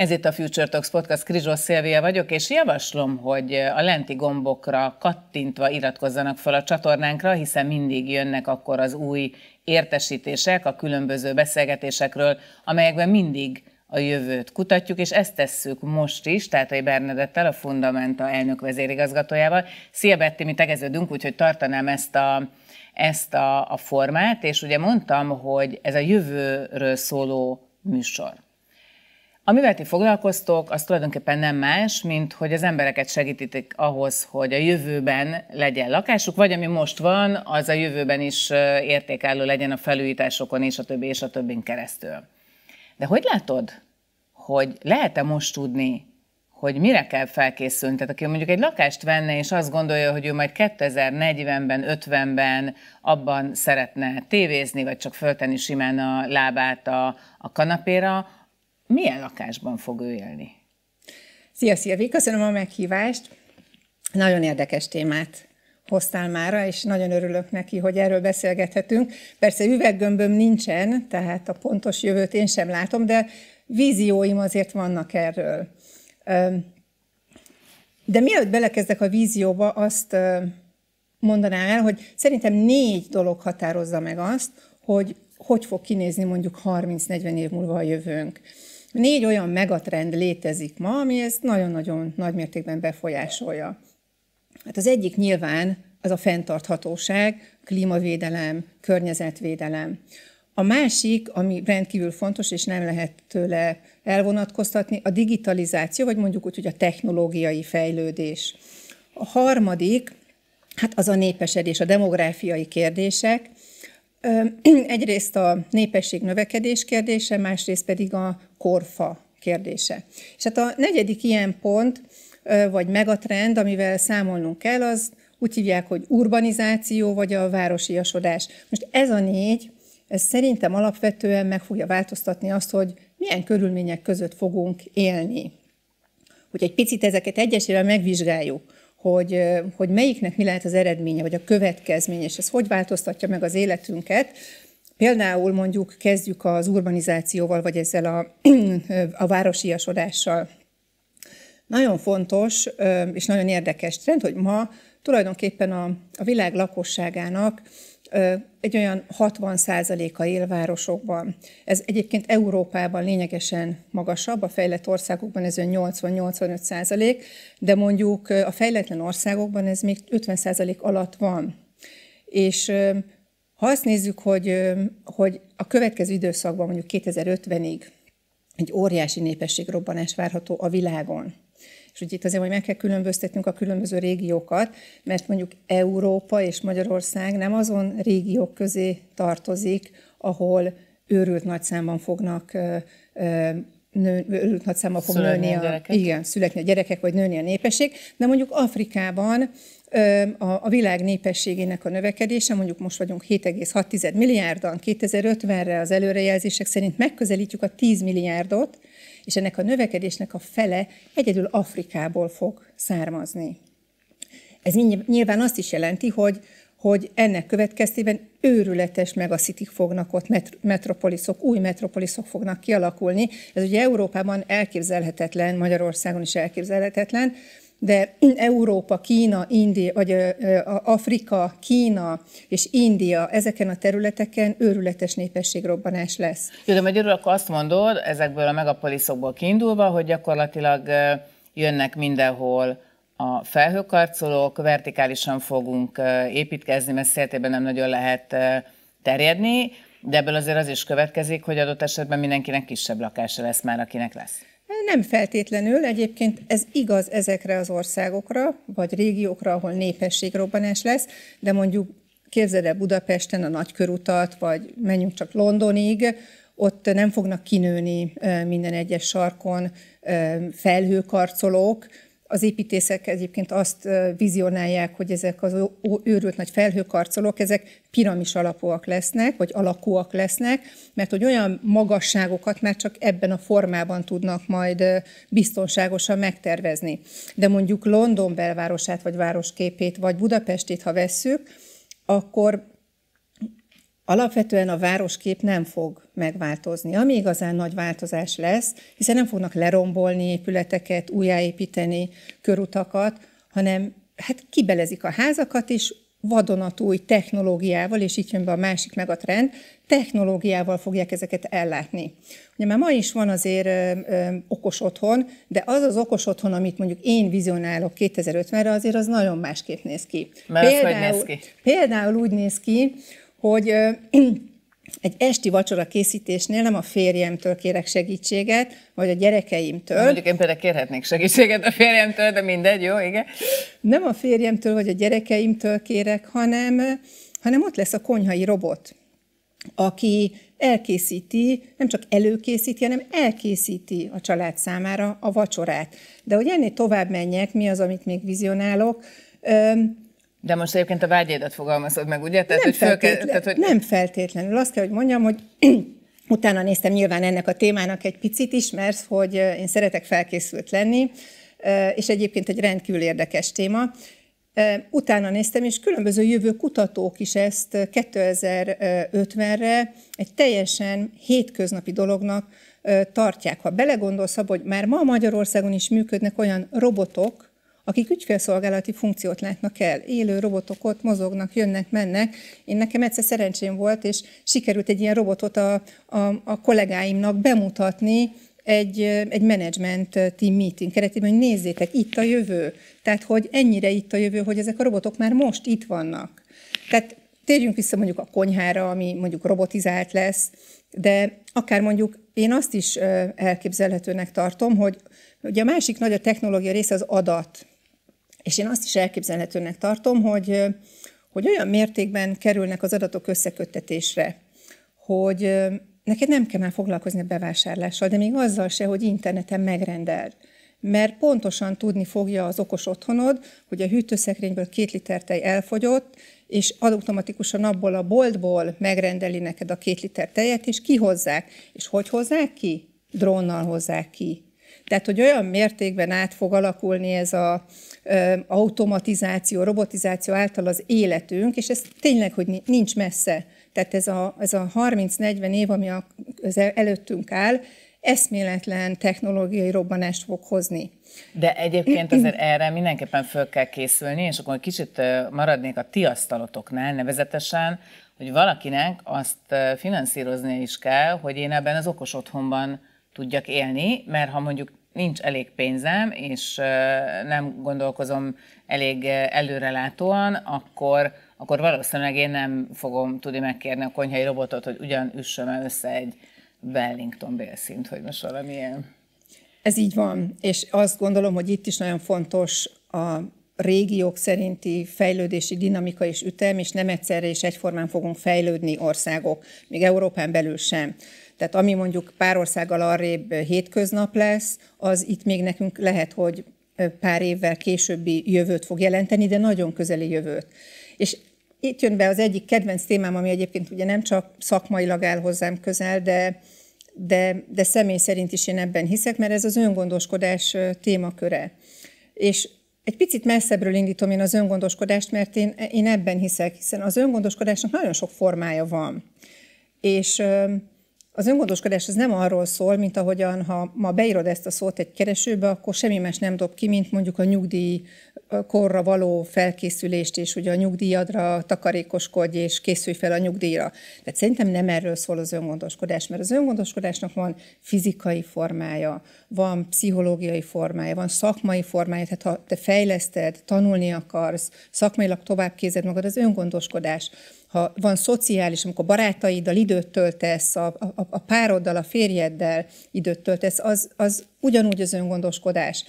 Ez itt a Future Talks Podcast, Krizsó Szilvia vagyok, és javaslom, hogy eh, a lenti gombokra kattintva iratkozzanak fel a csatornánkra, hiszen mindig jönnek akkor az új értesítések a különböző beszélgetésekről, amelyekben mindig a jövőt kutatjuk, és ezt tesszük most is, tehát egy Bernadettel, a Fundamenta elnök vezérigazgatójával. Szia Betty, mi tegeződünk, úgyhogy tartanám ezt a, ezt a, a formát, és ugye mondtam, hogy ez a jövőről szóló műsor. Amivel ti foglalkoztok, az tulajdonképpen nem más, mint hogy az embereket segítitek ahhoz, hogy a jövőben legyen lakásuk, vagy ami most van, az a jövőben is értékelő legyen a felújításokon és a többi és a többin keresztül. De hogy látod, hogy lehet-e most tudni, hogy mire kell felkészülni? Tehát aki mondjuk egy lakást venne, és azt gondolja, hogy ő majd 2040-ben, 50-ben abban szeretne tévézni, vagy csak föltenni simán a lábát a, a kanapéra, milyen lakásban fog ő élni? Szia, Szilvi, köszönöm a meghívást. Nagyon érdekes témát hoztál mára, és nagyon örülök neki, hogy erről beszélgethetünk. Persze üveggömböm nincsen, tehát a pontos jövőt én sem látom, de vízióim azért vannak erről. De mielőtt belekezdek a vízióba, azt mondanám el, hogy szerintem négy dolog határozza meg azt, hogy hogy fog kinézni mondjuk 30-40 év múlva a jövőnk. Négy olyan megatrend létezik ma, ami ezt nagyon-nagyon nagy mértékben befolyásolja. Hát az egyik nyilván az a fenntarthatóság, klímavédelem, környezetvédelem. A másik, ami rendkívül fontos, és nem lehet tőle elvonatkoztatni, a digitalizáció, vagy mondjuk úgy, hogy a technológiai fejlődés. A harmadik, hát az a népesedés, a demográfiai kérdések. Egyrészt a népesség növekedés kérdése, másrészt pedig a korfa kérdése. És hát a negyedik ilyen pont, vagy megatrend, amivel számolnunk kell, az úgy hívják, hogy urbanizáció, vagy a városiasodás. Most ez a négy, ez szerintem alapvetően meg fogja változtatni azt, hogy milyen körülmények között fogunk élni. Hogy egy picit ezeket egyesével megvizsgáljuk, hogy, hogy melyiknek mi lehet az eredménye, vagy a következménye, és ez hogy változtatja meg az életünket, Például mondjuk kezdjük az urbanizációval, vagy ezzel a, a városiasodással. Nagyon fontos és nagyon érdekes trend, hogy ma tulajdonképpen a, a világ lakosságának egy olyan 60%-a él városokban. Ez egyébként Európában lényegesen magasabb, a fejlett országokban ez olyan 80-85%, de mondjuk a fejletlen országokban ez még 50% alatt van. És ha azt nézzük, hogy, hogy a következő időszakban, mondjuk 2050-ig egy óriási népességrobbanás várható a világon, és ugye itt azért hogy meg kell különböztetnünk a különböző régiókat, mert mondjuk Európa és Magyarország nem azon régiók közé tartozik, ahol őrült nagy számban fognak nő, őrült nagy számban fog nőni a, a gyerekek. igen, születni a gyerekek, vagy nőni a népesség, de mondjuk Afrikában a világ népességének a növekedése, mondjuk most vagyunk 7,6 milliárdan, 2050-re az előrejelzések szerint megközelítjük a 10 milliárdot, és ennek a növekedésnek a fele egyedül Afrikából fog származni. Ez nyilván azt is jelenti, hogy, hogy ennek következtében őrületes megaszitik fognak ott, metropoliszok, új metropoliszok fognak kialakulni. Ez ugye Európában elképzelhetetlen, Magyarországon is elképzelhetetlen, de Európa, Kína, India, vagy Afrika, Kína és India, ezeken a területeken őrületes népességrobbanás lesz. Jó, de magyarul akkor azt mondod, ezekből a megapoliszokból kiindulva, hogy gyakorlatilag jönnek mindenhol a felhőkarcolók, vertikálisan fogunk építkezni, mert széltében nem nagyon lehet terjedni, de ebből azért az is következik, hogy adott esetben mindenkinek kisebb lakása lesz már, akinek lesz. Nem feltétlenül, egyébként ez igaz ezekre az országokra, vagy régiókra, ahol népességrobbanás lesz, de mondjuk képzeld el Budapesten a nagykörutat, vagy menjünk csak Londonig, ott nem fognak kinőni minden egyes sarkon felhőkarcolók, az építészek egyébként azt vizionálják, hogy ezek az őrült nagy felhőkarcolók, ezek piramis alapúak lesznek, vagy alakúak lesznek, mert hogy olyan magasságokat már csak ebben a formában tudnak majd biztonságosan megtervezni. De mondjuk London belvárosát, vagy városképét, vagy Budapestét, ha vesszük, akkor Alapvetően a városkép nem fog megváltozni. Ami igazán nagy változás lesz, hiszen nem fognak lerombolni épületeket, újjáépíteni körutakat, hanem hát kibelezik a házakat, is, vadonatúj technológiával, és itt jön be a másik meg a trend, technológiával fogják ezeket ellátni. Ugye már ma is van azért ö, ö, okos otthon, de az az okos otthon, amit mondjuk én vizionálok 2050-re, azért az nagyon másképp néz ki. Mert például, néz ki? Például úgy néz ki, hogy egy esti vacsora készítésnél nem a férjemtől kérek segítséget, vagy a gyerekeimtől. Mondjuk én például kérhetnék segítséget a férjemtől, de mindegy, jó, igen. Nem a férjemtől vagy a gyerekeimtől kérek, hanem, hanem ott lesz a konyhai robot, aki elkészíti, nem csak előkészíti, hanem elkészíti a család számára a vacsorát. De hogy ennél tovább menjek, mi az, amit még vizionálok, de most egyébként a vágyédat fogalmazod meg, ugye? Tehát, nem, hogy feltétlen, kell, tehát, hogy... nem feltétlenül. Azt kell, hogy mondjam, hogy utána néztem nyilván ennek a témának egy picit is, mert hogy eh, én szeretek felkészült lenni, eh, és egyébként egy rendkívül érdekes téma. Eh, utána néztem, és különböző jövő kutatók is ezt 2050-re egy teljesen hétköznapi dolognak tartják. Ha belegondolsz abba, hogy már ma Magyarországon is működnek olyan robotok, akik ügyfélszolgálati funkciót látnak el, élő robotok ott mozognak, jönnek, mennek. Én nekem egyszer szerencsém volt, és sikerült egy ilyen robotot a, a, a kollégáimnak bemutatni, egy, egy management team meeting keretében, hogy nézzétek, itt a jövő. Tehát, hogy ennyire itt a jövő, hogy ezek a robotok már most itt vannak. Tehát térjünk vissza mondjuk a konyhára, ami mondjuk robotizált lesz, de akár mondjuk én azt is elképzelhetőnek tartom, hogy ugye a másik nagy a technológia része az adat és én azt is elképzelhetőnek tartom, hogy, hogy olyan mértékben kerülnek az adatok összeköttetésre, hogy neked nem kell már foglalkozni a bevásárlással, de még azzal se, hogy interneten megrendeld mert pontosan tudni fogja az okos otthonod, hogy a hűtőszekrényből két liter tej elfogyott, és automatikusan abból a boltból megrendeli neked a két liter tejet, és kihozzák. És hogy hozzák ki? Drónnal hozzák ki. Tehát, hogy olyan mértékben át fog alakulni ez a, automatizáció, robotizáció által az életünk, és ez tényleg, hogy nincs messze. Tehát ez a, ez a 30-40 év, ami az előttünk áll, eszméletlen technológiai robbanást fog hozni. De egyébként azért erre mindenképpen föl kell készülni, és akkor kicsit maradnék a ti asztalotoknál nevezetesen, hogy valakinek azt finanszírozni is kell, hogy én ebben az okos otthonban tudjak élni, mert ha mondjuk nincs elég pénzem, és nem gondolkozom elég előrelátóan, akkor, akkor valószínűleg én nem fogom tudni megkérni a konyhai robotot, hogy ugyan üssöm el össze egy Wellington bélszint, hogy most valamilyen. Ez így van, és azt gondolom, hogy itt is nagyon fontos a régiók szerinti fejlődési dinamika és ütem, és nem egyszerre és egyformán fogunk fejlődni országok, még Európán belül sem. Tehát ami mondjuk pár országgal arrébb hétköznap lesz, az itt még nekünk lehet, hogy pár évvel későbbi jövőt fog jelenteni, de nagyon közeli jövőt. És itt jön be az egyik kedvenc témám, ami egyébként ugye nem csak szakmailag áll hozzám közel, de, de, de személy szerint is én ebben hiszek, mert ez az öngondoskodás témaköre. És egy picit messzebbről indítom én az öngondoskodást, mert én, én ebben hiszek, hiszen az öngondoskodásnak nagyon sok formája van. És az öngondoskodás az nem arról szól, mint ahogyan, ha ma beírod ezt a szót egy keresőbe, akkor semmi más nem dob ki, mint mondjuk a nyugdíj korra való felkészülést, és ugye a nyugdíjadra takarékoskodj, és készülj fel a nyugdíjra. Tehát szerintem nem erről szól az öngondoskodás, mert az öngondoskodásnak van fizikai formája, van pszichológiai formája, van szakmai formája, tehát ha te fejleszted, tanulni akarsz, szakmailag tovább magad, az öngondoskodás ha van szociális, amikor barátaiddal időt töltesz, a, a, a pároddal, a férjeddel időt töltesz, az, az ugyanúgy az öngondoskodás.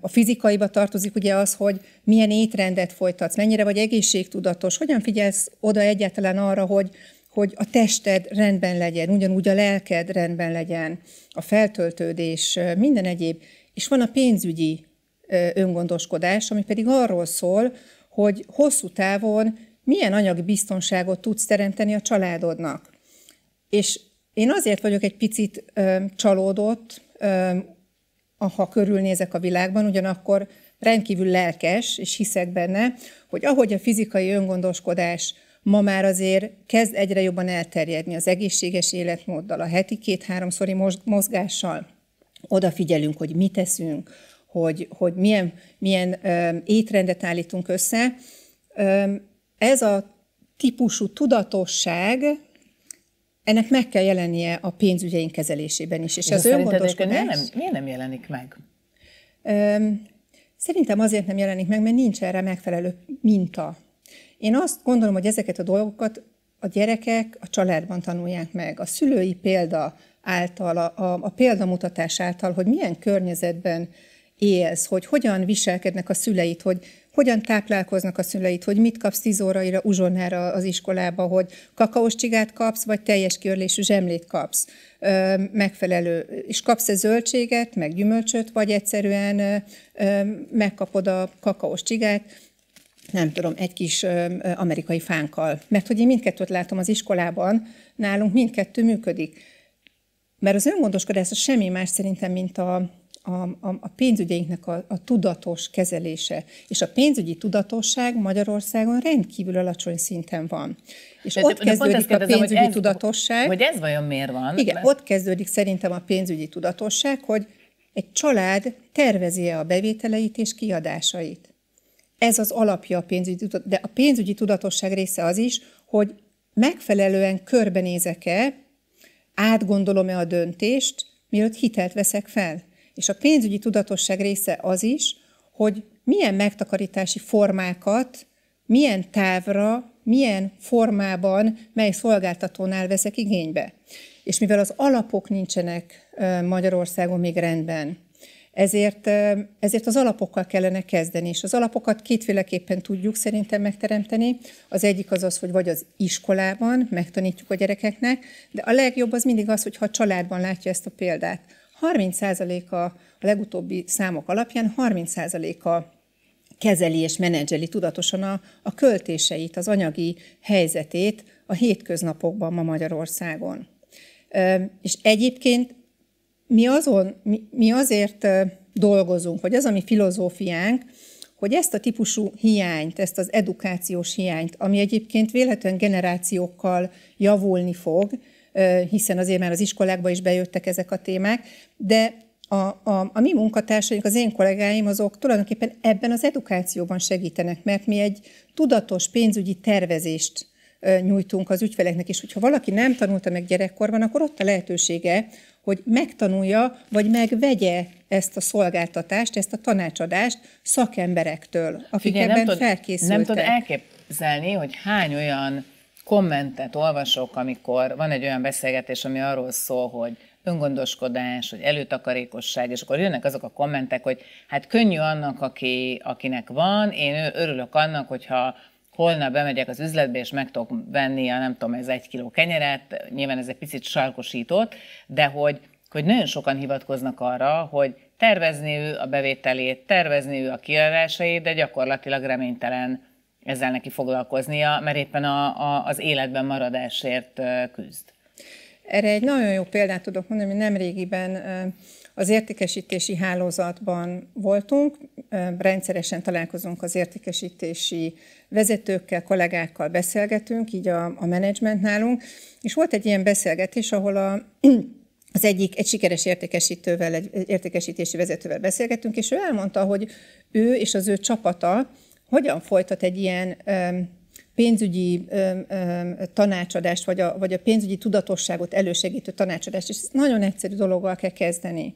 A fizikaiba tartozik ugye az, hogy milyen étrendet folytatsz, mennyire vagy egészségtudatos, hogyan figyelsz oda egyáltalán arra, hogy, hogy a tested rendben legyen, ugyanúgy a lelked rendben legyen, a feltöltődés, minden egyéb. És van a pénzügyi öngondoskodás, ami pedig arról szól, hogy hosszú távon milyen anyagbiztonságot tudsz teremteni a családodnak. És én azért vagyok egy picit ö, csalódott, ö, ha körülnézek a világban, ugyanakkor rendkívül lelkes, és hiszek benne, hogy ahogy a fizikai öngondoskodás ma már azért kezd egyre jobban elterjedni az egészséges életmóddal, a heti két-háromszori mozgással, odafigyelünk, hogy mit teszünk, hogy, hogy milyen, milyen ö, étrendet állítunk össze, ö, ez a típusú tudatosság, ennek meg kell jelennie a pénzügyeink kezelésében is. És De az öngondoskodás... Miért nem, miért nem jelenik meg? Öm, szerintem azért nem jelenik meg, mert nincs erre megfelelő minta. Én azt gondolom, hogy ezeket a dolgokat a gyerekek a családban tanulják meg. A szülői példa által, a, a, a példamutatás által, hogy milyen környezetben élsz, hogy hogyan viselkednek a szüleid, hogy hogyan táplálkoznak a szüleid, hogy mit kapsz 10 óraira, uzsonára az iskolába, hogy kakaós csigát kapsz, vagy teljes kiörlésű zsemlét kapsz megfelelő, és kapsz-e zöldséget, meg gyümölcsöt, vagy egyszerűen megkapod a kakaós csigát, nem tudom, egy kis amerikai fánkkal. Mert hogy én mindkettőt látom az iskolában, nálunk mindkettő működik. Mert az öngondoskodás az semmi más szerintem, mint a, a, a, a pénzügyeinknek a, a tudatos kezelése. És a pénzügyi tudatosság Magyarországon rendkívül alacsony szinten van. És de, ott de, kezdődik de a pénzügyi hogy ez, tudatosság. Hogy ez vajon miért van? Igen, mert... ott kezdődik szerintem a pénzügyi tudatosság, hogy egy család tervezi-e a bevételeit és kiadásait. Ez az alapja a pénzügyi tudatosság. De a pénzügyi tudatosság része az is, hogy megfelelően körbenézek-e, átgondolom-e a döntést, mielőtt hitelt veszek fel. És a pénzügyi tudatosság része az is, hogy milyen megtakarítási formákat, milyen távra, milyen formában, mely szolgáltatónál veszek igénybe. És mivel az alapok nincsenek Magyarországon még rendben, ezért, ezért az alapokkal kellene kezdeni, és az alapokat kétféleképpen tudjuk szerintem megteremteni. Az egyik az az, hogy vagy az iskolában megtanítjuk a gyerekeknek, de a legjobb az mindig az, hogyha a családban látja ezt a példát. 30%-a a legutóbbi számok alapján 30%-a kezeli és menedzseli tudatosan a, a költéseit, az anyagi helyzetét a hétköznapokban ma Magyarországon. És egyébként mi, azon, mi, mi azért dolgozunk, vagy az a mi filozófiánk, hogy ezt a típusú hiányt, ezt az edukációs hiányt, ami egyébként véletlen generációkkal javulni fog, hiszen azért már az iskolákba is bejöttek ezek a témák, de a, a, a mi munkatársaink, az én kollégáim, azok tulajdonképpen ebben az edukációban segítenek, mert mi egy tudatos pénzügyi tervezést nyújtunk az ügyfeleknek, és hogyha valaki nem tanulta meg gyerekkorban, akkor ott a lehetősége, hogy megtanulja, vagy megvegye ezt a szolgáltatást, ezt a tanácsadást szakemberektől, akik Figyelj, ebben nem tud, felkészültek. Nem tud elképzelni, hogy hány olyan kommentet olvasok, amikor van egy olyan beszélgetés, ami arról szól, hogy öngondoskodás, hogy előtakarékosság, és akkor jönnek azok a kommentek, hogy hát könnyű annak, aki, akinek van, én örülök annak, hogyha holnap bemegyek az üzletbe, és meg tudok venni a nem tudom, ez egy kiló kenyeret, nyilván ez egy picit sarkosított, de hogy, hogy nagyon sokan hivatkoznak arra, hogy tervezni ő a bevételét, tervezni ő a kiadásait, de gyakorlatilag reménytelen ezzel neki foglalkoznia, mert éppen a, a, az életben maradásért küzd. Erre egy nagyon jó példát tudok mondani, hogy nemrégiben az értékesítési hálózatban voltunk, rendszeresen találkozunk az értékesítési vezetőkkel, kollégákkal beszélgetünk, így a, a menedzsment nálunk, és volt egy ilyen beszélgetés, ahol a, az egyik, egy sikeres értékesítővel, egy értékesítési vezetővel beszélgettünk, és ő elmondta, hogy ő és az ő csapata hogyan folytat egy ilyen pénzügyi tanácsadást, vagy a, vagy a pénzügyi tudatosságot elősegítő tanácsadást, és ez nagyon egyszerű dologgal kell kezdeni.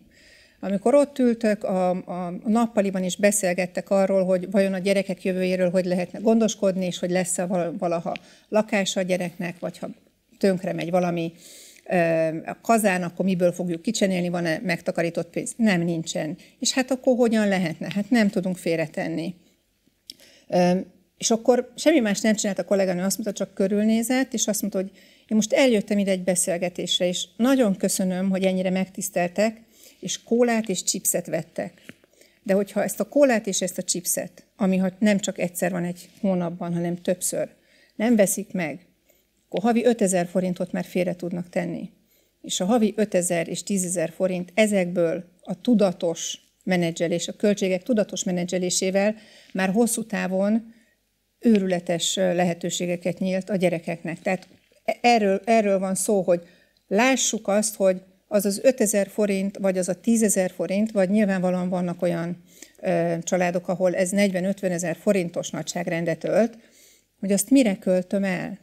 Amikor ott ültök, a, a nappaliban is beszélgettek arról, hogy vajon a gyerekek jövőjéről hogy lehetne gondoskodni, és hogy lesz-e valaha lakása a gyereknek, vagy ha tönkre megy valami a kazán, akkor miből fogjuk kicsenélni, van-e megtakarított pénz? Nem, nincsen. És hát akkor hogyan lehetne? Hát nem tudunk félretenni. És akkor semmi más nem csinált a kolléganő, azt mondta, csak körülnézett, és azt mondta, hogy én most eljöttem ide egy beszélgetésre, és nagyon köszönöm, hogy ennyire megtiszteltek, és kólát és chipset vettek. De hogyha ezt a kólát és ezt a chipset, ami nem csak egyszer van egy hónapban, hanem többször, nem veszik meg, akkor havi 5000 forintot már félre tudnak tenni. És a havi 5000 és 10000 forint ezekből a tudatos menedzselés, a költségek tudatos menedzselésével már hosszú távon őrületes lehetőségeket nyílt a gyerekeknek. Tehát e-, erről, erről van szó, hogy lássuk azt, hogy az az 5000 forint, vagy az a 10 ezer forint, vagy nyilvánvalóan vannak olyan ö, családok, ahol ez 40-50 ezer forintos nagyságrendet ölt, hogy azt mire költöm el?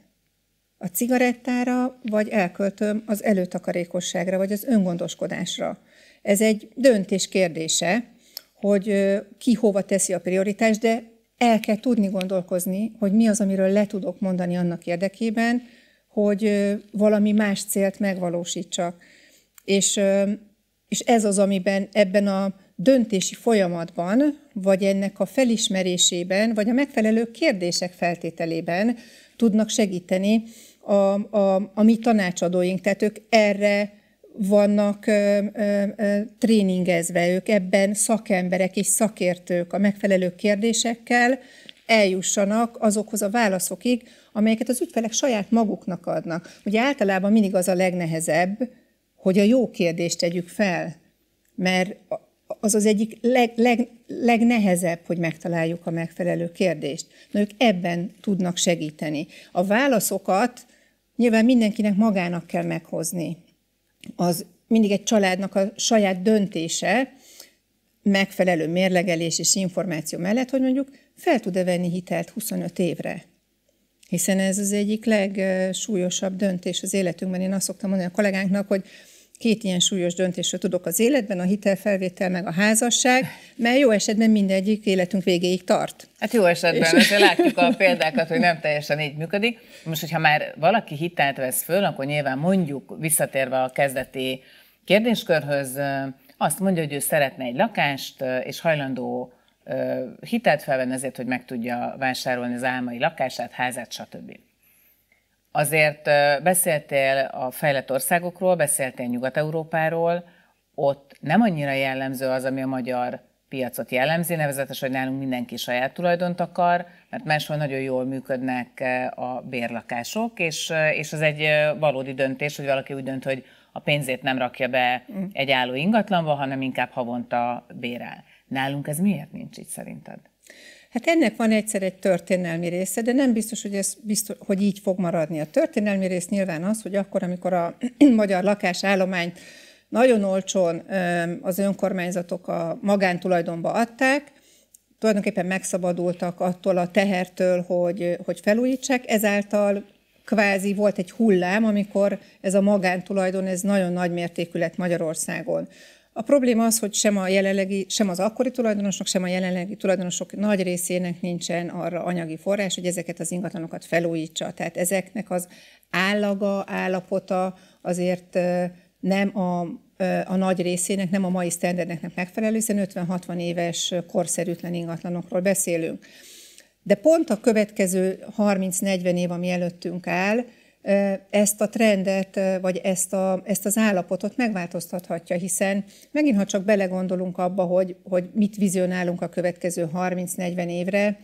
A cigarettára, vagy elköltöm az előtakarékosságra, vagy az öngondoskodásra? Ez egy döntés kérdése, hogy ki hova teszi a prioritást, de el kell tudni gondolkozni, hogy mi az, amiről le tudok mondani annak érdekében, hogy valami más célt megvalósítsak. És, és ez az, amiben ebben a döntési folyamatban, vagy ennek a felismerésében, vagy a megfelelő kérdések feltételében tudnak segíteni a, a, a mi tanácsadóink. Tehát ők erre vannak ö, ö, tréningezve, ők ebben szakemberek és szakértők a megfelelő kérdésekkel eljussanak azokhoz a válaszokig, amelyeket az ügyfelek saját maguknak adnak. Ugye általában mindig az a legnehezebb, hogy a jó kérdést tegyük fel, mert az az egyik leg, leg, legnehezebb, hogy megtaláljuk a megfelelő kérdést. Na, ők ebben tudnak segíteni. A válaszokat nyilván mindenkinek magának kell meghozni az mindig egy családnak a saját döntése, megfelelő mérlegelés és információ mellett, hogy mondjuk fel tud-e venni hitelt 25 évre. Hiszen ez az egyik legsúlyosabb döntés az életünkben. Én azt szoktam mondani a kollégánknak, hogy két ilyen súlyos döntésre tudok az életben, a hitelfelvétel meg a házasság, mert jó esetben mindegyik életünk végéig tart. Hát jó esetben, és... látjuk a példákat, hogy nem teljesen így működik. Most, hogyha már valaki hitelt vesz föl, akkor nyilván mondjuk visszatérve a kezdeti kérdéskörhöz, azt mondja, hogy ő szeretne egy lakást, és hajlandó hitelt felvenni azért, hogy meg tudja vásárolni az álmai lakását, házát, stb. Azért beszéltél a fejlett országokról, beszéltél Nyugat-Európáról, ott nem annyira jellemző az, ami a magyar piacot jellemzi, nevezetesen, hogy nálunk mindenki saját tulajdont akar, mert máshol nagyon jól működnek a bérlakások, és, és az egy valódi döntés, hogy valaki úgy dönt, hogy a pénzét nem rakja be mm. egy álló ingatlanba, hanem inkább havonta bérel. Nálunk ez miért nincs így szerinted? Hát ennek van egyszer egy történelmi része, de nem biztos, hogy, ez biztos, hogy így fog maradni. A történelmi rész nyilván az, hogy akkor, amikor a magyar lakásállományt nagyon olcsón az önkormányzatok a magántulajdonba adták, tulajdonképpen megszabadultak attól a tehertől, hogy, hogy felújítsák, ezáltal kvázi volt egy hullám, amikor ez a magántulajdon, ez nagyon nagy mértékű lett Magyarországon. A probléma az, hogy sem a jelenlegi, sem az akkori tulajdonosok, sem a jelenlegi tulajdonosok nagy részének nincsen arra anyagi forrás, hogy ezeket az ingatlanokat felújítsa. Tehát ezeknek az állaga, állapota azért nem a, a nagy részének, nem a mai sztenderdeknek megfelelő, hiszen 50-60 éves korszerűtlen ingatlanokról beszélünk. De pont a következő 30-40 év, ami előttünk áll, ezt a trendet, vagy ezt, a, ezt az állapotot megváltoztathatja, hiszen megint, ha csak belegondolunk abba, hogy, hogy mit vizionálunk a következő 30-40 évre,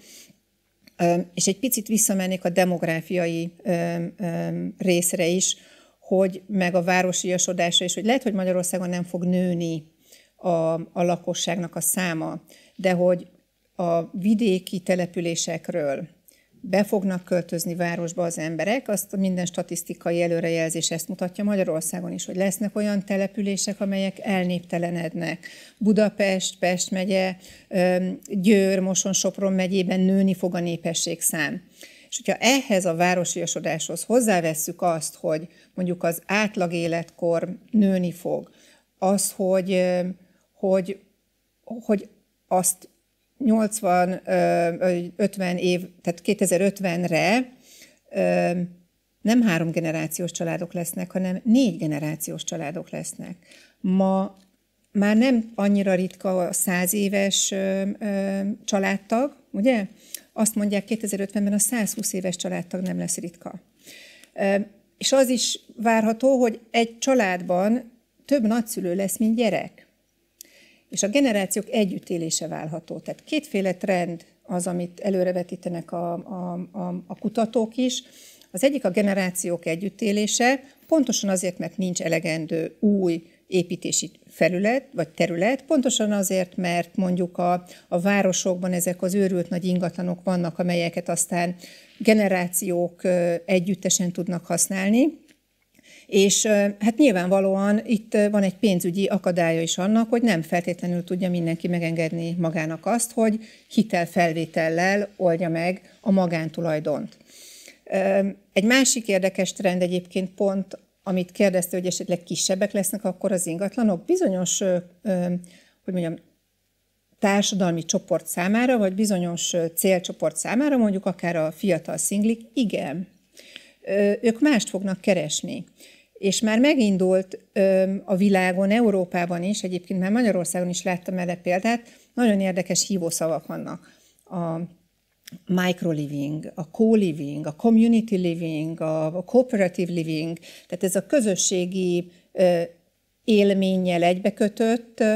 és egy picit visszamennék a demográfiai részre is, hogy meg a városiasodásra is, hogy lehet, hogy Magyarországon nem fog nőni a, a lakosságnak a száma, de hogy a vidéki településekről, be fognak költözni városba az emberek, azt minden statisztikai előrejelzés ezt mutatja Magyarországon is, hogy lesznek olyan települések, amelyek elnéptelenednek. Budapest, Pest megye, Győr, Moson, Sopron megyében nőni fog a népesség szám. És hogyha ehhez a városiasodáshoz hozzávesszük azt, hogy mondjuk az átlag életkor nőni fog, az, hogy, hogy, hogy azt 80, 50 év, tehát 2050-re nem három generációs családok lesznek, hanem négy generációs családok lesznek. Ma már nem annyira ritka a száz éves családtag, ugye? Azt mondják 2050-ben a 120 éves családtag nem lesz ritka. És az is várható, hogy egy családban több nagyszülő lesz, mint gyerek és a generációk együttélése válható. Tehát kétféle trend az, amit előrevetítenek a, a, a, a kutatók is. Az egyik a generációk együttélése, pontosan azért, mert nincs elegendő új építési felület vagy terület, pontosan azért, mert mondjuk a, a városokban ezek az őrült nagy ingatlanok vannak, amelyeket aztán generációk együttesen tudnak használni. És hát nyilvánvalóan itt van egy pénzügyi akadálya is annak, hogy nem feltétlenül tudja mindenki megengedni magának azt, hogy hitelfelvétellel oldja meg a magántulajdont. Egy másik érdekes trend egyébként pont, amit kérdezte, hogy esetleg kisebbek lesznek akkor az ingatlanok, bizonyos, hogy mondjam, társadalmi csoport számára, vagy bizonyos célcsoport számára, mondjuk akár a fiatal szinglik, igen, ők mást fognak keresni és már megindult ö, a világon, Európában is, egyébként már Magyarországon is láttam erre példát, nagyon érdekes hívószavak vannak. A microliving, a co-living, a community living, a cooperative living, tehát ez a közösségi ö, élménnyel egybekötött ö,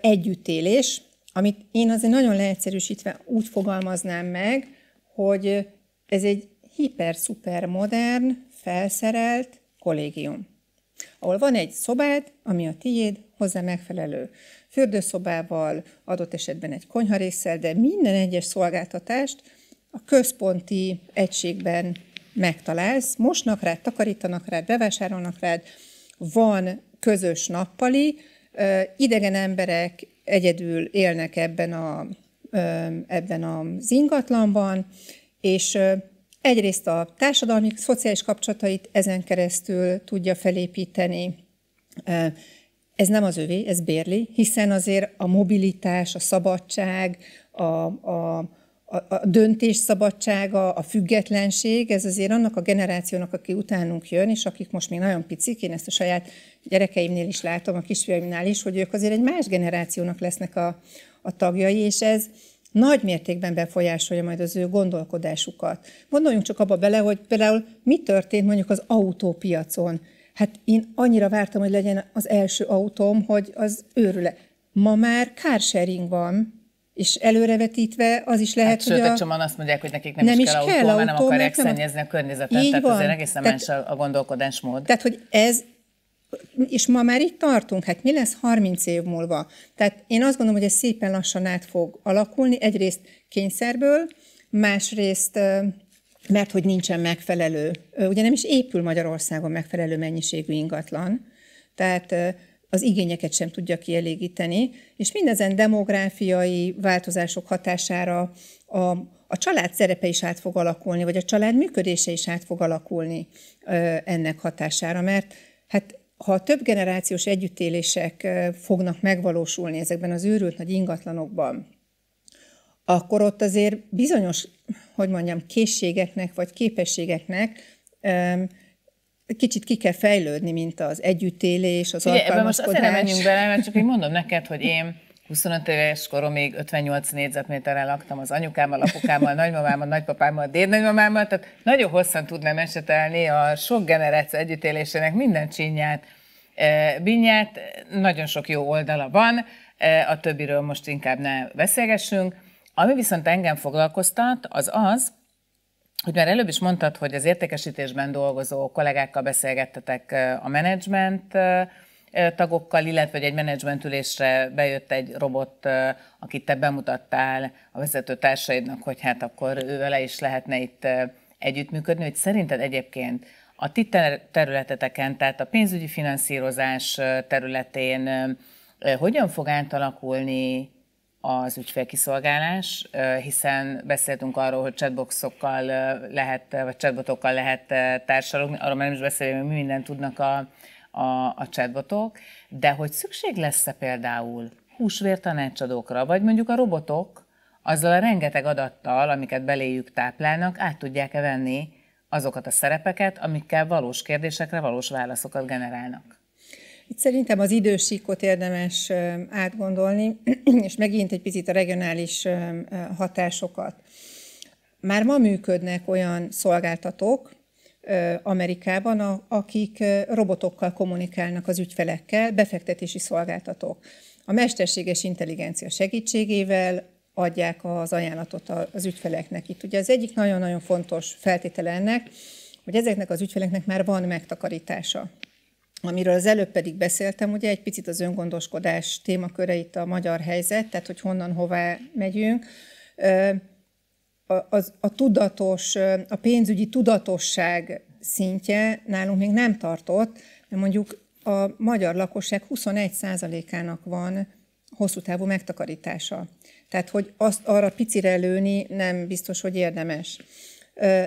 együttélés, amit én azért nagyon leegyszerűsítve úgy fogalmaznám meg, hogy ez egy hiper-szuper modern, felszerelt, kollégium, ahol van egy szobád, ami a tiéd, hozzá megfelelő fürdőszobával, adott esetben egy konyharészsel, de minden egyes szolgáltatást a központi egységben megtalálsz. Mosnak rád, takarítanak rád, bevásárolnak rád, van közös nappali, idegen emberek egyedül élnek ebben, a, ebben az ingatlanban, és Egyrészt a társadalmi, szociális kapcsolatait ezen keresztül tudja felépíteni. Ez nem az övé, ez bérli, hiszen azért a mobilitás, a szabadság, a, a, a döntés szabadsága, a függetlenség, ez azért annak a generációnak, aki utánunk jön, és akik most még nagyon picik, én ezt a saját gyerekeimnél is látom, a kisfiaimnál is, hogy ők azért egy más generációnak lesznek a, a tagjai, és ez nagy mértékben befolyásolja majd az ő gondolkodásukat. Gondoljunk csak abba bele, hogy például mi történt mondjuk az autópiacon. Hát én annyira vártam, hogy legyen az első autóm, hogy az őrüle. Ma már carsharing van, és előrevetítve az is lehet, hát, hogy sőt, a... Sőt, azt mondják, hogy nekik nem, nem is, is kell autó, kell autó, mert nem akarják nem szennyezni a környezetet. Így tehát van. azért egészen tehát, más a gondolkodásmód. Tehát, hogy ez és ma már itt tartunk, hát mi lesz 30 év múlva? Tehát én azt gondolom, hogy ez szépen lassan át fog alakulni, egyrészt kényszerből, másrészt mert hogy nincsen megfelelő, ugye nem is épül Magyarországon megfelelő mennyiségű ingatlan, tehát az igényeket sem tudja kielégíteni, és mindezen demográfiai változások hatására a, a család szerepe is át fog alakulni, vagy a család működése is át fog alakulni ennek hatására, mert hát ha több generációs együttélések fognak megvalósulni ezekben az őrült nagy ingatlanokban, akkor ott azért bizonyos, hogy mondjam, készségeknek vagy képességeknek kicsit ki kell fejlődni, mint az együttélés, az Ugye, alkalmazkodás. Ebben most azért nem menjünk bele, mert csak én mondom neked, hogy én 25 éves koromig 58 négyzetméterrel laktam az anyukámmal, apukámmal, nagymamámmal, nagypapámmal, dédnagymamámmal, tehát nagyon hosszan tudnám esetelni a sok generáció együttélésének minden csinyát, e, binyát, nagyon sok jó oldala van, e, a többiről most inkább ne beszélgessünk. Ami viszont engem foglalkoztat, az az, hogy már előbb is mondtad, hogy az értékesítésben dolgozó kollégákkal beszélgettetek e, a menedzsment tagokkal, illetve egy menedzsmentülésre bejött egy robot, akit te bemutattál a vezető társaidnak, hogy hát akkor vele is lehetne itt együttműködni, hogy szerinted egyébként a ti területeteken, tehát a pénzügyi finanszírozás területén hogyan fog átalakulni az ügyfélkiszolgálás, hiszen beszéltünk arról, hogy chatboxokkal lehet, vagy chatbotokkal lehet társalogni, arról már nem is beszélünk, hogy mi mindent tudnak a, a, a chatbotok, de hogy szükség lesz-e például húsvértanácsadókra, vagy mondjuk a robotok azzal a rengeteg adattal, amiket beléjük táplálnak, át tudják-e venni azokat a szerepeket, amikkel valós kérdésekre valós válaszokat generálnak? Itt szerintem az idősíkot érdemes átgondolni, és megint egy picit a regionális hatásokat. Már ma működnek olyan szolgáltatók, Amerikában, a, akik robotokkal kommunikálnak az ügyfelekkel, befektetési szolgáltatók. A mesterséges intelligencia segítségével adják az ajánlatot az ügyfeleknek. Itt ugye az egyik nagyon-nagyon fontos feltétele ennek, hogy ezeknek az ügyfeleknek már van megtakarítása. Amiről az előbb pedig beszéltem, ugye egy picit az öngondoskodás témaköre itt a magyar helyzet, tehát hogy honnan hová megyünk a, az, a tudatos, a pénzügyi tudatosság szintje nálunk még nem tartott, mert mondjuk a magyar lakosság 21%-ának van hosszú távú megtakarítása. Tehát, hogy azt arra picire lőni nem biztos, hogy érdemes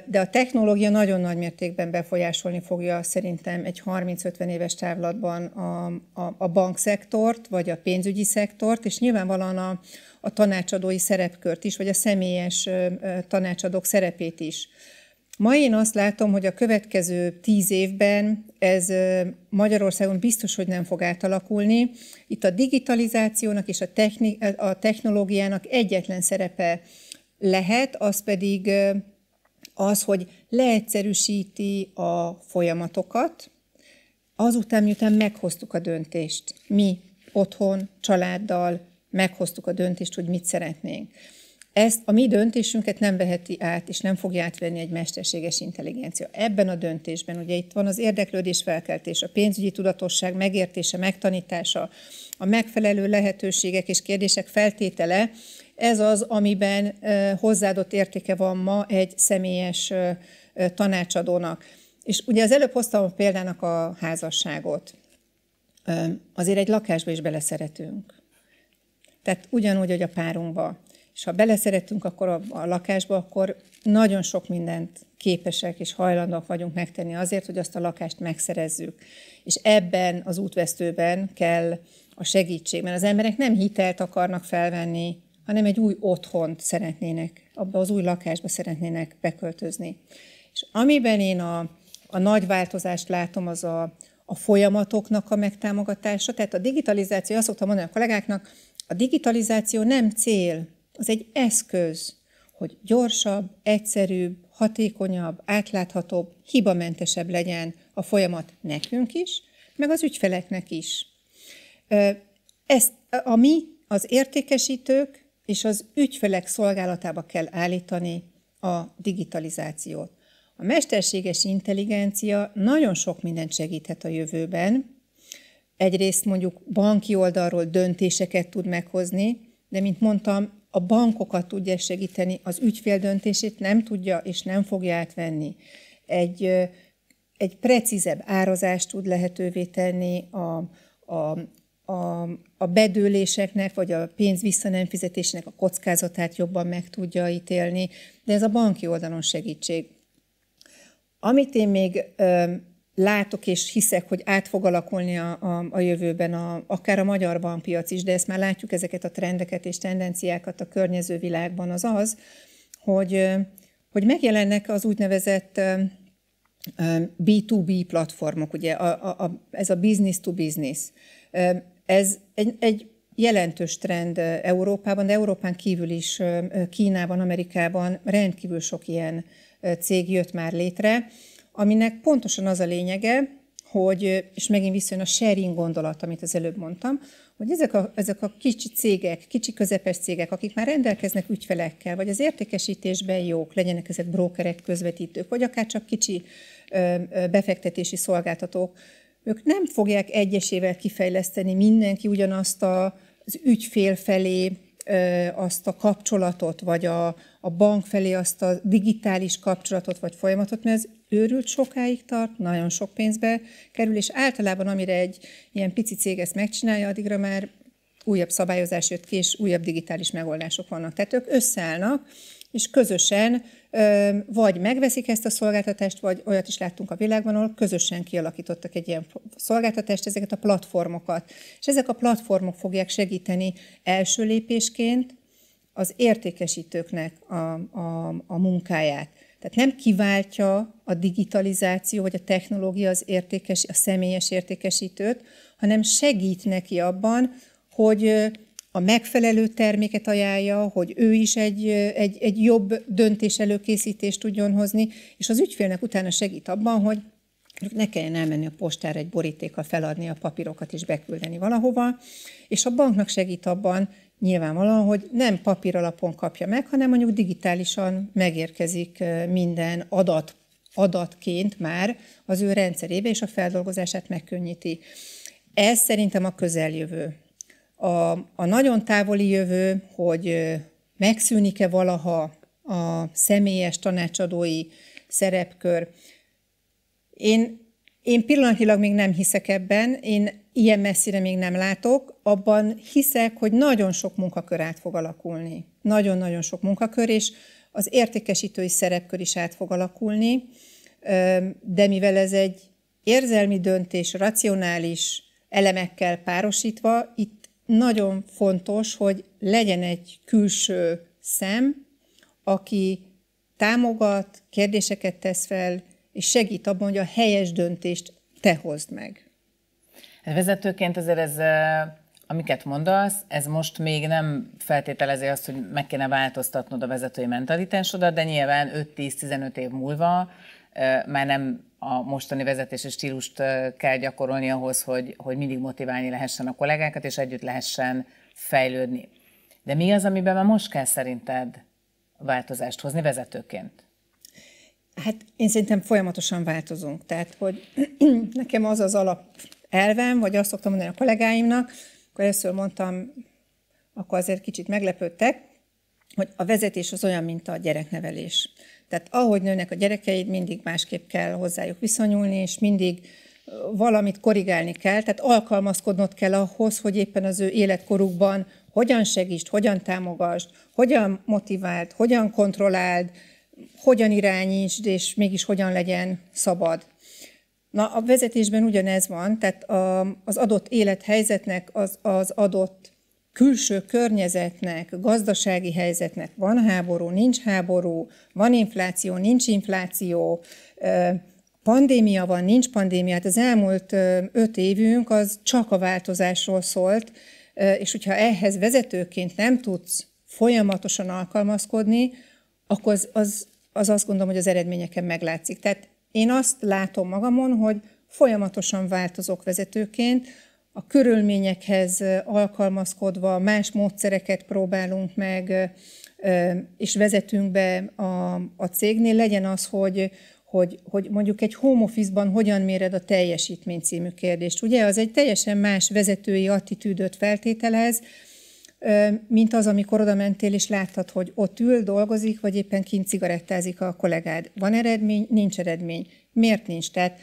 de a technológia nagyon nagy mértékben befolyásolni fogja szerintem egy 30-50 éves távlatban a, a, a bankszektort, vagy a pénzügyi szektort, és nyilvánvalóan a, a tanácsadói szerepkört is, vagy a személyes tanácsadók szerepét is. Ma én azt látom, hogy a következő tíz évben ez Magyarországon biztos, hogy nem fog átalakulni. Itt a digitalizációnak és a, techni- a technológiának egyetlen szerepe lehet, az pedig az, hogy leegyszerűsíti a folyamatokat, azután, miután meghoztuk a döntést. Mi otthon, családdal meghoztuk a döntést, hogy mit szeretnénk. Ezt a mi döntésünket nem veheti át, és nem fogja átvenni egy mesterséges intelligencia. Ebben a döntésben, ugye itt van az érdeklődés felkeltés, a pénzügyi tudatosság megértése, megtanítása, a megfelelő lehetőségek és kérdések feltétele, ez az, amiben hozzáadott értéke van ma egy személyes tanácsadónak. És ugye az előbb hoztam a példának a házasságot. Azért egy lakásba is beleszeretünk. Tehát ugyanúgy, hogy a párunkba. És ha beleszeretünk akkor a, lakásba, akkor nagyon sok mindent képesek és hajlandóak vagyunk megtenni azért, hogy azt a lakást megszerezzük. És ebben az útvesztőben kell a segítség, mert az emberek nem hitelt akarnak felvenni, hanem egy új otthont szeretnének, abba az új lakásba szeretnének beköltözni. És amiben én a, a nagy változást látom, az a, a folyamatoknak a megtámogatása. Tehát a digitalizáció, azt szoktam mondani a kollégáknak, a digitalizáció nem cél, az egy eszköz, hogy gyorsabb, egyszerűbb, hatékonyabb, átláthatóbb, hibamentesebb legyen a folyamat nekünk is, meg az ügyfeleknek is. Ezt ami az értékesítők és az ügyfelek szolgálatába kell állítani a digitalizációt. A mesterséges intelligencia nagyon sok mindent segíthet a jövőben. Egyrészt mondjuk banki oldalról döntéseket tud meghozni, de mint mondtam, a bankokat tudja segíteni, az ügyfél döntését nem tudja és nem fogja átvenni. Egy, egy precízebb árazást tud lehetővé tenni a, a, a, a bedőléseknek, vagy a pénz visszanemfizetésnek a kockázatát jobban meg tudja ítélni, de ez a banki oldalon segítség. Amit én még ö, látok és hiszek, hogy át fog alakulni a, a, a jövőben a, akár a magyar bankpiac is, de ezt már látjuk ezeket a trendeket és tendenciákat a környező világban, az az, hogy, hogy megjelennek az úgynevezett B2B platformok, ugye a, a, a, ez a business to business. Ez egy, egy jelentős trend Európában, de Európán kívül is Kínában, Amerikában rendkívül sok ilyen cég jött már létre, aminek pontosan az a lényege, hogy, és megint visszajön a sharing gondolat, amit az előbb mondtam, hogy ezek a, ezek a kicsi cégek, kicsi közepes cégek, akik már rendelkeznek ügyfelekkel, vagy az értékesítésben jók, legyenek ezek brókerek, közvetítők, vagy akár csak kicsi befektetési szolgáltatók, ők nem fogják egyesével kifejleszteni mindenki ugyanazt a, az ügyfél felé azt a kapcsolatot, vagy a, a bank felé azt a digitális kapcsolatot, vagy folyamatot, mert ez őrült sokáig tart, nagyon sok pénzbe kerül, és általában amire egy ilyen pici cég ezt megcsinálja, addigra már újabb szabályozás jött ki, és újabb digitális megoldások vannak. Tehát ők összeállnak, és közösen vagy megveszik ezt a szolgáltatást, vagy olyat is láttunk a világban, ahol közösen kialakítottak egy ilyen szolgáltatást, ezeket a platformokat. És ezek a platformok fogják segíteni első lépésként az értékesítőknek a, a, a munkáját. Tehát nem kiváltja a digitalizáció vagy a technológia az értékes, a személyes értékesítőt, hanem segít neki abban, hogy a megfelelő terméket ajánlja, hogy ő is egy, egy, egy jobb döntés előkészítést tudjon hozni, és az ügyfélnek utána segít abban, hogy ne kelljen elmenni a postára egy borítékkal feladni a papírokat és beküldeni valahova, és a banknak segít abban, nyilvánvalóan, hogy nem papír alapon kapja meg, hanem mondjuk digitálisan megérkezik minden adat, adatként már az ő rendszerébe, és a feldolgozását megkönnyíti. Ez szerintem a közeljövő. A, a nagyon távoli jövő, hogy megszűnik-e valaha a személyes tanácsadói szerepkör. Én, én pillanatilag még nem hiszek ebben, én ilyen messzire még nem látok, abban hiszek, hogy nagyon sok munkakör át fog alakulni. Nagyon-nagyon sok munkakör, és az értékesítői szerepkör is át fog alakulni, de mivel ez egy érzelmi döntés, racionális elemekkel párosítva, itt nagyon fontos, hogy legyen egy külső szem, aki támogat, kérdéseket tesz fel, és segít abban, hogy a helyes döntést te hozd meg. Vezetőként azért ez, amiket mondasz, ez most még nem feltételezi azt, hogy meg kéne változtatnod a vezetői mentalitásodat, de nyilván 5-10-15 év múlva már nem a mostani vezetési stílust kell gyakorolni ahhoz, hogy, hogy mindig motiválni lehessen a kollégákat, és együtt lehessen fejlődni. De mi az, amiben már most kell szerinted változást hozni vezetőként? Hát én szerintem folyamatosan változunk. Tehát, hogy nekem az az alap elvem, vagy azt szoktam mondani a kollégáimnak, akkor először mondtam, akkor azért kicsit meglepődtek, hogy a vezetés az olyan, mint a gyereknevelés. Tehát ahogy nőnek a gyerekeid, mindig másképp kell hozzájuk viszonyulni, és mindig valamit korrigálni kell, tehát alkalmazkodnod kell ahhoz, hogy éppen az ő életkorukban hogyan segítsd, hogyan támogasd, hogyan motiváld, hogyan kontrolláld, hogyan irányítsd, és mégis hogyan legyen szabad. Na, a vezetésben ugyanez van, tehát az adott élethelyzetnek az, az adott külső környezetnek, gazdasági helyzetnek van háború, nincs háború, van infláció, nincs infláció, pandémia van, nincs pandémia. Hát az elmúlt öt évünk az csak a változásról szólt, és hogyha ehhez vezetőként nem tudsz folyamatosan alkalmazkodni, akkor az, az, az azt gondolom, hogy az eredményeken meglátszik. Tehát én azt látom magamon, hogy folyamatosan változok vezetőként, a körülményekhez alkalmazkodva más módszereket próbálunk meg, és vezetünk be a, a cégnél, legyen az, hogy, hogy, hogy mondjuk egy home office-ban hogyan méred a teljesítmény című kérdést. Ugye az egy teljesen más vezetői attitűdöt feltételez, mint az, amikor oda mentél és láttad, hogy ott ül, dolgozik, vagy éppen kint cigarettázik a kollégád. Van eredmény, nincs eredmény. Miért nincs? Tehát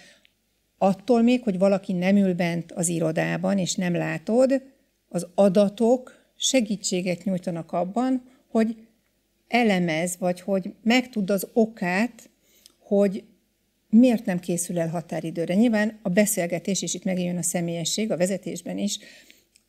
attól még, hogy valaki nem ül bent az irodában, és nem látod, az adatok segítséget nyújtanak abban, hogy elemez, vagy hogy megtudd az okát, hogy miért nem készül el határidőre. Nyilván a beszélgetés, és itt megjön a személyesség, a vezetésben is,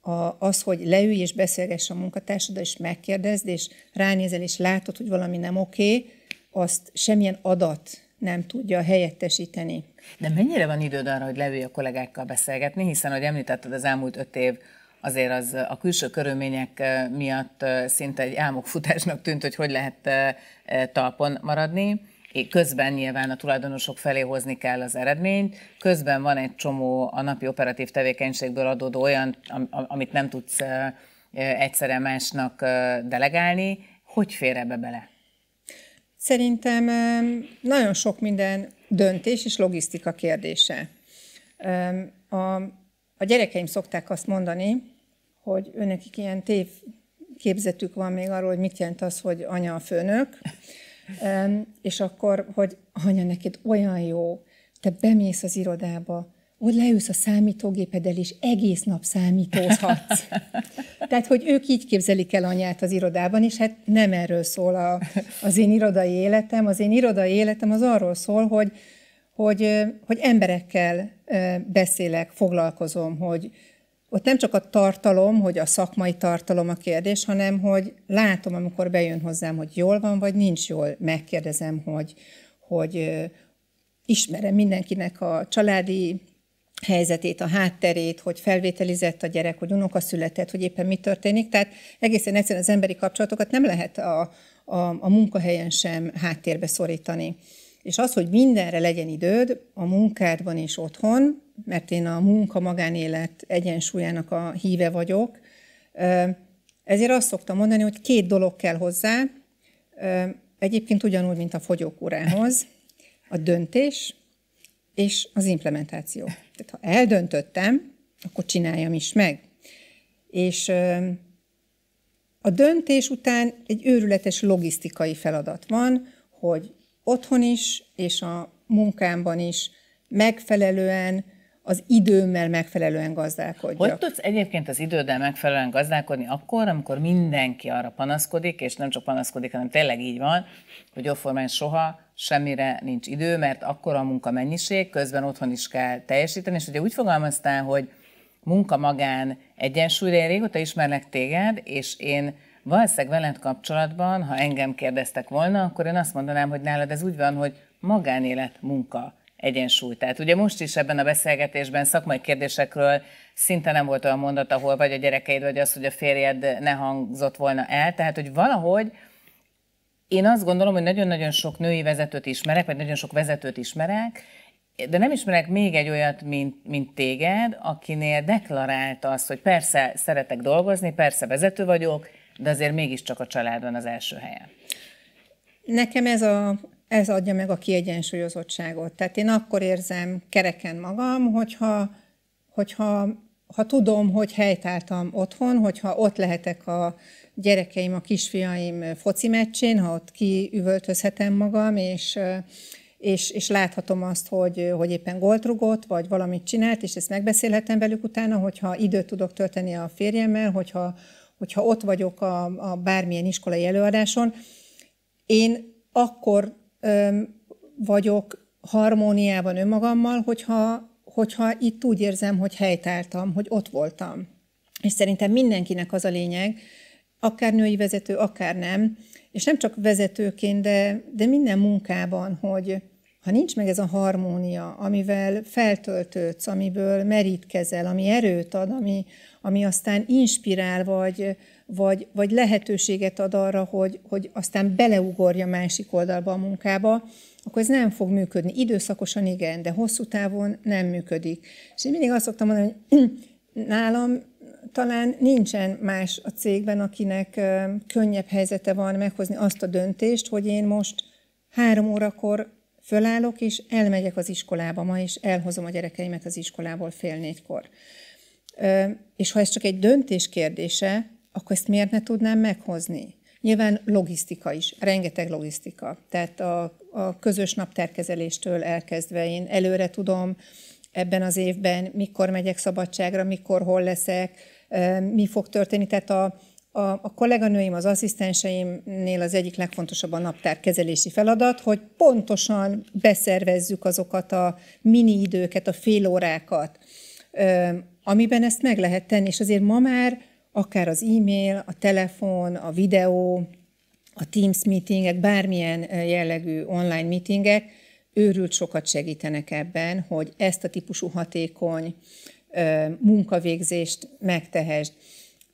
a, az, hogy leülj és beszélgess a munkatársadal, és megkérdezd, és ránézel, és látod, hogy valami nem oké, okay, azt semmilyen adat nem tudja helyettesíteni. De mennyire van időd arra, hogy leülj a kollégákkal beszélgetni, hiszen, ahogy említetted, az elmúlt öt év azért az a külső körülmények miatt szinte egy álmokfutásnak tűnt, hogy hogy lehet talpon maradni. Közben nyilván a tulajdonosok felé hozni kell az eredményt, közben van egy csomó a napi operatív tevékenységből adódó olyan, amit nem tudsz egyszerre másnak delegálni. Hogy fér ebbe bele? Szerintem nagyon sok minden döntés és logisztika kérdése. A, a gyerekeim szokták azt mondani, hogy őnek ilyen tév képzetük van még arról, hogy mit jelent az, hogy anya a főnök, és akkor, hogy anya, neked olyan jó, te bemész az irodába, ott leülsz a számítógépedel, és egész nap számítózhatsz. Tehát, hogy ők így képzelik el anyát az irodában, és hát nem erről szól a, az én irodai életem. Az én irodai életem az arról szól, hogy, hogy, hogy emberekkel beszélek, foglalkozom, hogy ott nem csak a tartalom, hogy a szakmai tartalom a kérdés, hanem hogy látom, amikor bejön hozzám, hogy jól van, vagy nincs jól. Megkérdezem, hogy, hogy ismerem mindenkinek a családi helyzetét, a hátterét, hogy felvételizett a gyerek, hogy unoka született, hogy éppen mi történik. Tehát egészen egyszerűen az emberi kapcsolatokat nem lehet a, a, a munkahelyen sem háttérbe szorítani. És az, hogy mindenre legyen időd, a munkádban és otthon, mert én a munka-magánélet egyensúlyának a híve vagyok, ezért azt szoktam mondani, hogy két dolog kell hozzá, egyébként ugyanúgy, mint a fogyókúrához, a döntés és az implementáció. Tehát ha eldöntöttem, akkor csináljam is meg. És a döntés után egy őrületes logisztikai feladat van, hogy otthon is és a munkámban is megfelelően az időmmel megfelelően gazdálkodjak. Hogy tudsz egyébként az időddel megfelelően gazdálkodni akkor, amikor mindenki arra panaszkodik, és nem csak panaszkodik, hanem tényleg így van, hogy jóformán soha semmire nincs idő, mert akkor a munka mennyiség, közben otthon is kell teljesíteni, és ugye úgy fogalmaztál, hogy munka-magán egyensúlyra, én régóta ismerlek téged, és én valószínűleg veled kapcsolatban, ha engem kérdeztek volna, akkor én azt mondanám, hogy nálad ez úgy van, hogy magánélet, munka egyensúly. Tehát ugye most is ebben a beszélgetésben szakmai kérdésekről szinte nem volt olyan mondat, ahol vagy a gyerekeid, vagy az, hogy a férjed ne hangzott volna el. Tehát, hogy valahogy én azt gondolom, hogy nagyon-nagyon sok női vezetőt ismerek, vagy nagyon sok vezetőt ismerek, de nem ismerek még egy olyat, mint, mint téged, akinél deklarált azt, hogy persze szeretek dolgozni, persze vezető vagyok, de azért mégiscsak a család van az első helyen. Nekem ez a ez adja meg a kiegyensúlyozottságot. Tehát én akkor érzem kereken magam, hogyha, hogyha ha tudom, hogy helytáltam otthon, hogyha ott lehetek a gyerekeim, a kisfiaim foci meccsén, ha ott kiüvöltözhetem magam, és, és, és láthatom azt, hogy, hogy éppen gólt rugott, vagy valamit csinált, és ezt megbeszélhetem velük utána, hogyha időt tudok tölteni a férjemmel, hogyha, hogyha ott vagyok a, a bármilyen iskolai előadáson, én akkor vagyok harmóniában önmagammal, hogyha, hogyha itt úgy érzem, hogy helytáltam, hogy ott voltam. És szerintem mindenkinek az a lényeg, akár női vezető, akár nem, és nem csak vezetőként, de, de minden munkában, hogy ha nincs meg ez a harmónia, amivel feltöltődsz, amiből merítkezel, ami erőt ad, ami, ami aztán inspirál, vagy, vagy, vagy lehetőséget ad arra, hogy, hogy aztán beleugorja másik oldalba a munkába, akkor ez nem fog működni. Időszakosan igen, de hosszú távon nem működik. És én mindig azt szoktam mondani, hogy nálam talán nincsen más a cégben, akinek könnyebb helyzete van meghozni azt a döntést, hogy én most három órakor fölállok, és elmegyek az iskolába ma, és elhozom a gyerekeimet az iskolából fél négykor. És ha ez csak egy döntés kérdése, akkor ezt miért ne tudnám meghozni? Nyilván logisztika is, rengeteg logisztika. Tehát a, a közös napterkezeléstől elkezdve én előre tudom ebben az évben, mikor megyek szabadságra, mikor hol leszek, mi fog történni. Tehát a, a, a kolléganőim, az asszisztenseimnél az egyik legfontosabb a naptárkezelési feladat, hogy pontosan beszervezzük azokat a mini időket, a fél órákat, amiben ezt meg lehet tenni. És azért ma már akár az e-mail, a telefon, a videó, a Teams meetingek, bármilyen eh, jellegű online meetingek őrült sokat segítenek ebben, hogy ezt a típusú hatékony eh, munkavégzést megtehesd.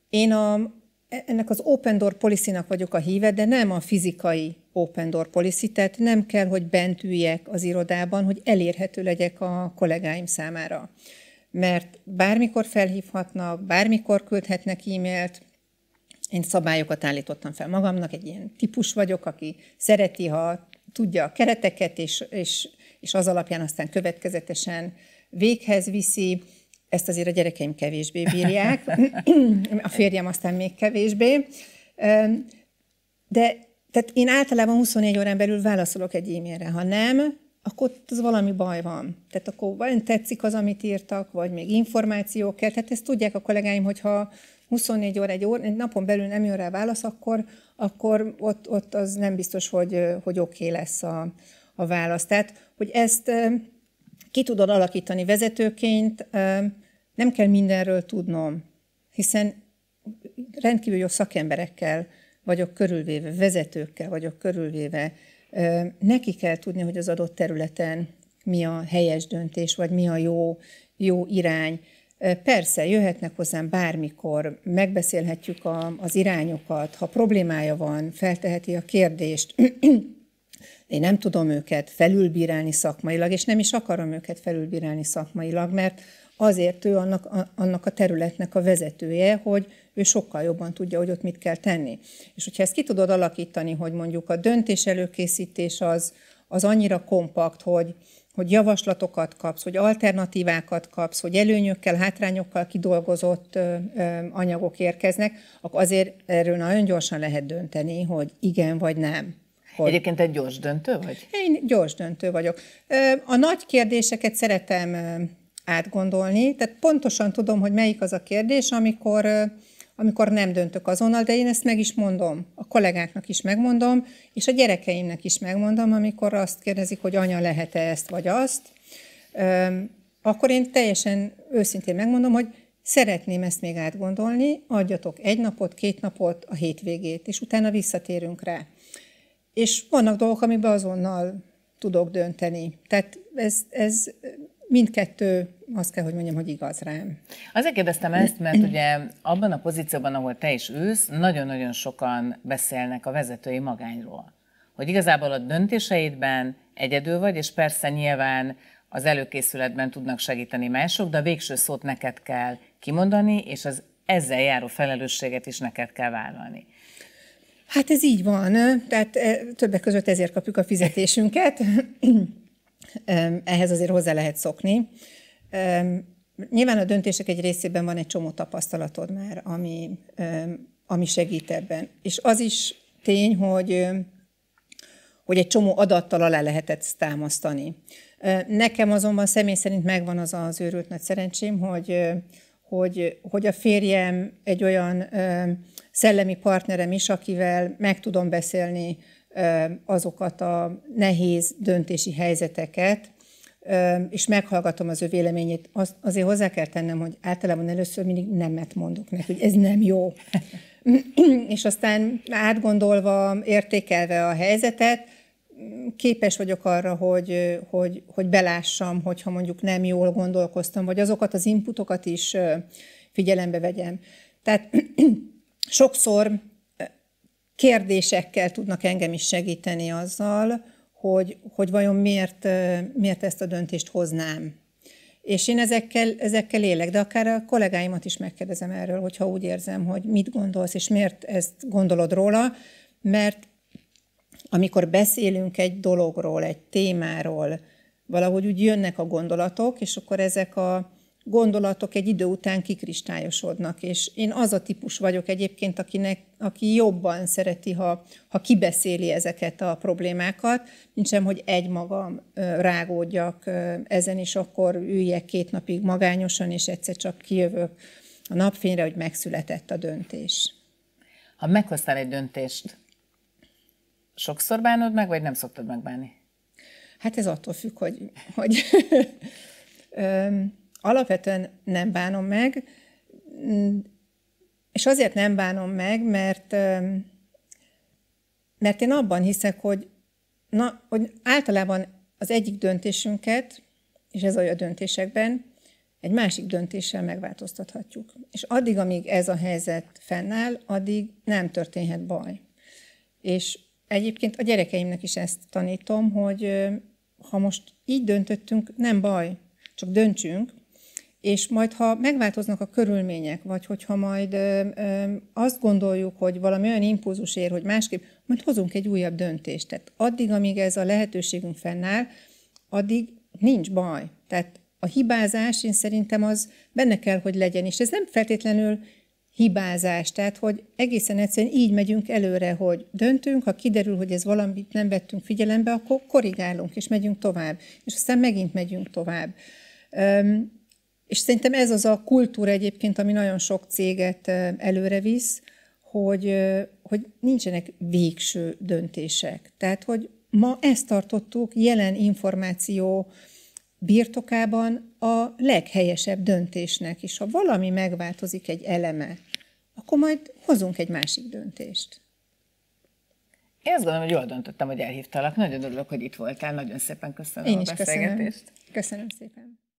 Én a, e, ennek az Open Door Policy-nak vagyok a híve, de nem a fizikai Open Door Policy, tehát nem kell, hogy bent üljek az irodában, hogy elérhető legyek a kollégáim számára mert bármikor felhívhatnak, bármikor küldhetnek e-mailt, én szabályokat állítottam fel magamnak, egy ilyen típus vagyok, aki szereti, ha tudja a kereteket, és, és, és az alapján aztán következetesen véghez viszi. Ezt azért a gyerekeim kevésbé bírják, a férjem aztán még kevésbé. De tehát én általában 24 órán belül válaszolok egy e-mailre. Ha nem, akkor ott az valami baj van. Tehát akkor valami tetszik az, amit írtak, vagy még információ kell. Tehát ezt tudják a kollégáim, hogyha 24 óra, egy, óra, egy napon belül nem jön rá válasz, akkor, akkor ott, ott az nem biztos, hogy, hogy oké okay lesz a, a válasz. Tehát, hogy ezt ki tudod alakítani vezetőként, nem kell mindenről tudnom, hiszen rendkívül jó szakemberekkel vagyok körülvéve, vezetőkkel vagyok körülvéve, Neki kell tudni, hogy az adott területen mi a helyes döntés, vagy mi a jó, jó irány. Persze, jöhetnek hozzám bármikor, megbeszélhetjük a, az irányokat, ha problémája van, felteheti a kérdést. Én nem tudom őket felülbírálni szakmailag, és nem is akarom őket felülbírálni szakmailag, mert azért ő annak annak a területnek a vezetője, hogy ő sokkal jobban tudja, hogy ott mit kell tenni. És hogyha ezt ki tudod alakítani, hogy mondjuk a döntés előkészítés az, az annyira kompakt, hogy, hogy javaslatokat kapsz, hogy alternatívákat kapsz, hogy előnyökkel, hátrányokkal kidolgozott ö, ö, anyagok érkeznek, akkor azért erről nagyon gyorsan lehet dönteni, hogy igen vagy nem. Hogy... Egyébként egy gyors döntő vagy? Én gyors döntő vagyok. A nagy kérdéseket szeretem átgondolni, tehát pontosan tudom, hogy melyik az a kérdés, amikor amikor nem döntök azonnal, de én ezt meg is mondom, a kollégáknak is megmondom, és a gyerekeimnek is megmondom, amikor azt kérdezik, hogy anya lehet-e ezt vagy azt, akkor én teljesen őszintén megmondom, hogy szeretném ezt még átgondolni, adjatok egy napot, két napot, a hétvégét, és utána visszatérünk rá. És vannak dolgok, amiben azonnal tudok dönteni. Tehát ez, ez mindkettő azt kell, hogy mondjam, hogy igaz rám. Azért kérdeztem ezt, mert ugye abban a pozícióban, ahol te is ülsz, nagyon-nagyon sokan beszélnek a vezetői magányról. Hogy igazából a döntéseidben egyedül vagy, és persze nyilván az előkészületben tudnak segíteni mások, de a végső szót neked kell kimondani, és az ezzel járó felelősséget is neked kell vállalni. Hát ez így van, tehát eh, többek között ezért kapjuk a fizetésünket. Ehm, ehhez azért hozzá lehet szokni. Nyilván a döntések egy részében van egy csomó tapasztalatod már, ami, ami segít ebben. És az is tény, hogy, hogy egy csomó adattal alá lehetett támasztani. Nekem azonban személy szerint megvan az az őrült nagy szerencsém, hogy, hogy, hogy a férjem egy olyan szellemi partnerem is, akivel meg tudom beszélni azokat a nehéz döntési helyzeteket, és meghallgatom az ő véleményét. az, azért hozzá kell tennem, hogy általában először mindig nemet mondok neki, hogy ez nem jó. és aztán átgondolva, értékelve a helyzetet, képes vagyok arra, hogy, hogy, hogy belássam, hogyha mondjuk nem jól gondolkoztam, vagy azokat az inputokat is figyelembe vegyem. Tehát sokszor kérdésekkel tudnak engem is segíteni azzal, hogy, hogy vajon miért, miért ezt a döntést hoznám. És én ezekkel, ezekkel élek, de akár a kollégáimat is megkérdezem erről, hogyha úgy érzem, hogy mit gondolsz, és miért ezt gondolod róla, mert amikor beszélünk egy dologról, egy témáról, valahogy úgy jönnek a gondolatok, és akkor ezek a, gondolatok egy idő után kikristályosodnak, és én az a típus vagyok egyébként, akinek, aki jobban szereti, ha, ha kibeszéli ezeket a problémákat, mint sem, hogy egymagam rágódjak ezen, és akkor üljek két napig magányosan, és egyszer csak kijövök a napfényre, hogy megszületett a döntés. Ha meghoztál egy döntést, sokszor bánod meg, vagy nem szoktad megbánni? Hát ez attól függ, hogy... hogy alapvetően nem bánom meg, mm, és azért nem bánom meg, mert, mert én abban hiszek, hogy, na, hogy általában az egyik döntésünket, és ez olyan döntésekben, egy másik döntéssel megváltoztathatjuk. És addig, amíg ez a helyzet fennáll, addig nem történhet baj. És egyébként a gyerekeimnek is ezt tanítom, hogy ha most így döntöttünk, nem baj, csak döntsünk, és majd ha megváltoznak a körülmények, vagy hogyha majd ö, ö, azt gondoljuk, hogy valami olyan impulzus ér, hogy másképp, majd hozunk egy újabb döntést. Tehát addig, amíg ez a lehetőségünk fennáll, addig nincs baj. Tehát a hibázás, én szerintem az benne kell, hogy legyen, és ez nem feltétlenül hibázás, tehát hogy egészen egyszerűen így megyünk előre, hogy döntünk, ha kiderül, hogy ez valamit nem vettünk figyelembe, akkor korrigálunk, és megyünk tovább, és aztán megint megyünk tovább. És szerintem ez az a kultúra egyébként, ami nagyon sok céget előre visz, hogy, hogy nincsenek végső döntések. Tehát, hogy ma ezt tartottuk jelen információ birtokában a leghelyesebb döntésnek, és ha valami megváltozik egy eleme, akkor majd hozunk egy másik döntést. Én azt gondolom, hogy jól döntöttem, hogy elhívtalak. Nagyon örülök, hogy itt voltál. Nagyon szépen köszönöm Én is a beszélgetést. Köszönöm, köszönöm szépen.